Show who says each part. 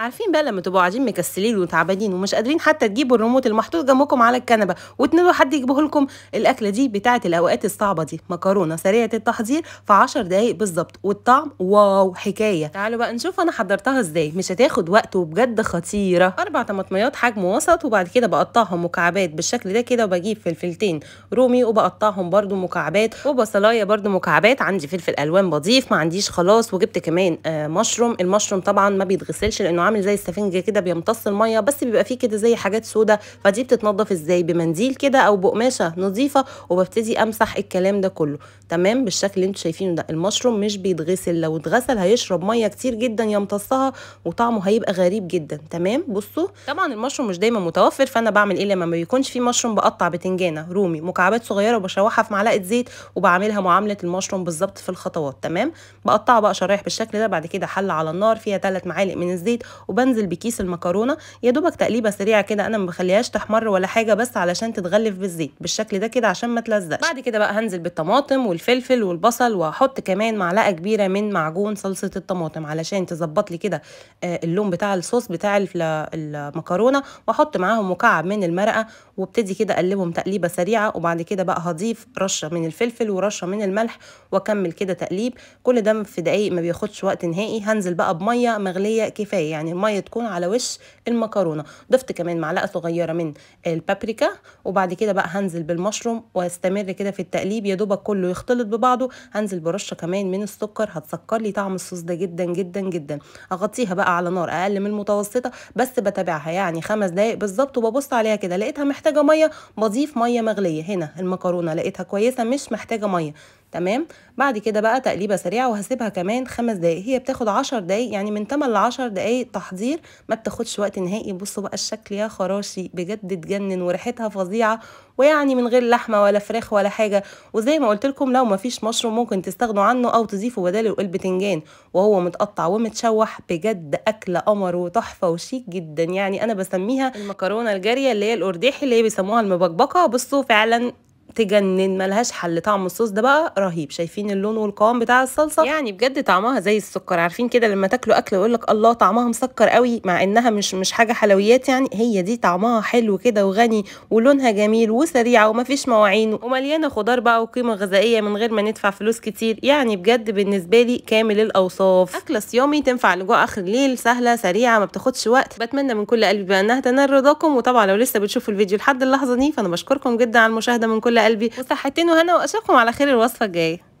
Speaker 1: عارفين بقى لما تبقوا قاعدين مكسلين وتعبانين ومش قادرين حتى تجيبوا الريموت المحطوط جنبكم على الكنبه وتنادوا حد يجيبه لكم الاكله دي بتاعه الاوقات الصعبه دي مكرونه سريعه التحضير في 10 دقائق بالظبط والطعم واو حكايه تعالوا بقى نشوف انا حضرتها ازاي مش هتاخد وقت وبجد خطيره اربع طماطميات حجم وسط وبعد كده بقطعهم مكعبات بالشكل ده كده وبجيب فلفلتين رومي وبقطعهم برده مكعبات وبصلايه برده مكعبات عندي فلفل الوان بضيف ما عنديش خلاص وجبت كمان آه مشروم المشروم طبعا ما بيتغسلش لانه عامل زي السفنجه كده بيمتص الميه بس بيبقى فيه كده زي حاجات سودا فدي بتتنضف ازاي بمنديل كده او بقماشه نظيفه وببتدي امسح الكلام ده كله تمام بالشكل اللي انتوا شايفينه ده المشروم مش بيتغسل لو اتغسل هيشرب ميه كتير جدا يمتصها وطعمه هيبقى غريب جدا تمام بصوا طبعا المشروم مش دايما متوفر فانا بعمل ايه لما ما بيكونش فيه مشروم بقطع بتنجانه رومي مكعبات صغيره وبشوحها في معلقه زيت وبعملها معامله المشروم بالظبط في الخطوات تمام بقطعه بقى شرايح بالشكل ده بعد كده حله على النار فيها ثلاث معالق من الزيت وبنزل بكيس المكرونه يا دوبك تقليبه سريعه كده انا ما بخليهاش تحمر ولا حاجه بس علشان تتغلف بالزيت بالشكل ده كده عشان ما تلزقش بعد كده بقى هنزل بالطماطم والفلفل والبصل وهحط كمان معلقه كبيره من معجون صلصه الطماطم علشان تظبط لي كده آه، اللون بتاع الصوص بتاع المكرونه واحط معاهم مكعب من المرقه وابتدي كده اقلبهم تقليبه سريعه وبعد كده بقى هضيف رشه من الفلفل ورشه من الملح واكمل كده تقليب كل ده في دقايق ما بياخدش وقت نهائي هنزل بقى بميه مغليه كفايه يعني يعني الميه تكون على وش المكرونه ضفت كمان معلقه صغيره من البابريكا وبعد كده بقى هنزل بالمشروم واستمر كده في التقليب يا دوبك كله يختلط ببعضه هنزل برشه كمان من السكر هتسكر لي طعم الصوص ده جدا جدا جدا اغطيها بقى على نار اقل من المتوسطه بس بتابعها يعني خمس دقائق بالظبط وببص عليها كده لقيتها محتاجه ميه بضيف ميه مغليه هنا المكرونه لقيتها كويسه مش محتاجه ميه تمام بعد كده بقى تقليبه سريعه وهسيبها كمان خمس دقايق هي بتاخد عشر دقايق يعني من 8 ل 10 دقايق تحضير ما بتاخدش وقت نهائي بصوا بقى الشكل يا خراشي بجد تجنن وريحتها فظيعه ويعني من غير لحمه ولا فراخ ولا حاجه وزي ما قلت لكم لو ما فيش مشروم ممكن تستغنوا عنه او تضيفوا بداله البتنجان وهو متقطع ومتشوح بجد اكله قمر وتحفه وشيك جدا يعني انا بسميها المكرونه الجاريه اللي هي الارداحي اللي هي بيسموها المبكبكه بصوا فعلا تجنن ملهاش حل طعم الصوص ده بقى رهيب شايفين اللون والقوام بتاع الصلصه يعني بجد طعمها زي السكر عارفين كده لما تاكلوا اكل يقول لك الله طعمها مسكر قوي مع انها مش مش حاجه حلويات يعني هي دي طعمها حلو كده وغني ولونها جميل وسريعه ومفيش مواعين ومليانه خضار بقى وقيمه غذائيه من غير ما ندفع فلوس كتير يعني بجد بالنسبه لي كامل الاوصاف اكله صيامي تنفع لجوع اخر الليل سهله سريعه ما بتاخدش وقت بتمنى من كل قلبي بقى انها تنال رضاكم وطبعا لو لسه بتشوفوا الفيديو لحد اللحظه دي فانا بشكركم جدا على المشاهده من كل قلبي وصحتين وهنا واشوفكم على خير الوصفه الجايه